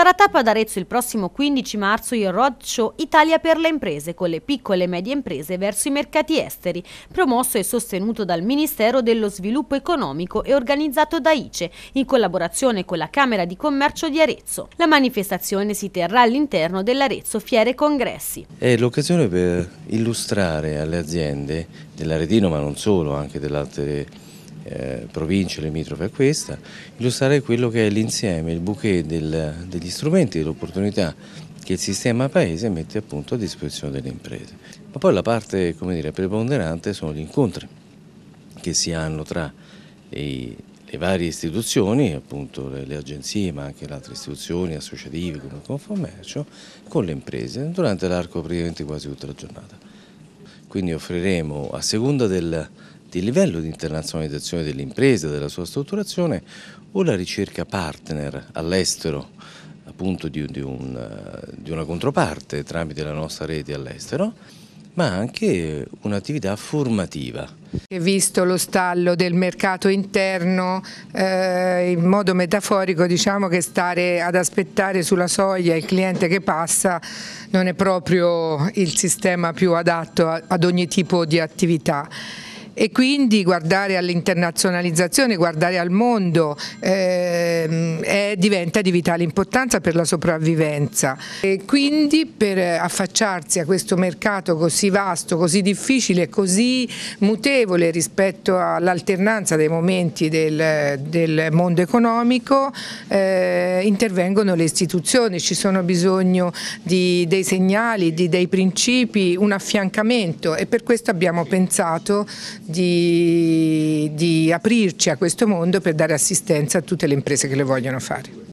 Farà tappa ad Arezzo il prossimo 15 marzo il roadshow Italia per le imprese con le piccole e medie imprese verso i mercati esteri, promosso e sostenuto dal Ministero dello Sviluppo Economico e organizzato da ICE in collaborazione con la Camera di Commercio di Arezzo. La manifestazione si terrà all'interno dell'Arezzo Fiere Congressi. È l'occasione per illustrare alle aziende dell'Aretino ma non solo, anche dell'altre eh, province limitrofe a questa, illustrare quello che è l'insieme, il bouquet del, degli strumenti, delle opportunità che il sistema paese mette appunto a disposizione delle imprese. Ma poi la parte dire, preponderante sono gli incontri che si hanno tra i, le varie istituzioni, appunto le, le, agenzie ma anche le altre istituzioni associative come Confommercio, con le imprese durante l'arco praticamente quasi tutta la giornata. Quindi offriremo a seconda del, di livello di internazionalizzazione dell'impresa, della sua strutturazione o la ricerca partner all'estero appunto di, di, un, eh, di una controparte tramite la nostra rete all'estero ma anche un'attività formativa. Visto lo stallo del mercato interno, eh, in modo metaforico diciamo che stare ad aspettare sulla soglia il cliente che passa non è proprio il sistema più adatto a, ad ogni tipo di attività e quindi guardare all'internazionalizzazione, guardare al mondo eh, è, diventa di vitale importanza per la sopravvivenza e quindi per affacciarsi a questo mercato così vasto, così difficile, così mutevole rispetto all'alternanza dei momenti del, del mondo economico eh, intervengono le istituzioni, ci sono bisogno di, dei segnali, di, dei principi, un affiancamento e per questo abbiamo pensato di, di aprirci a questo mondo per dare assistenza a tutte le imprese che lo vogliono fare.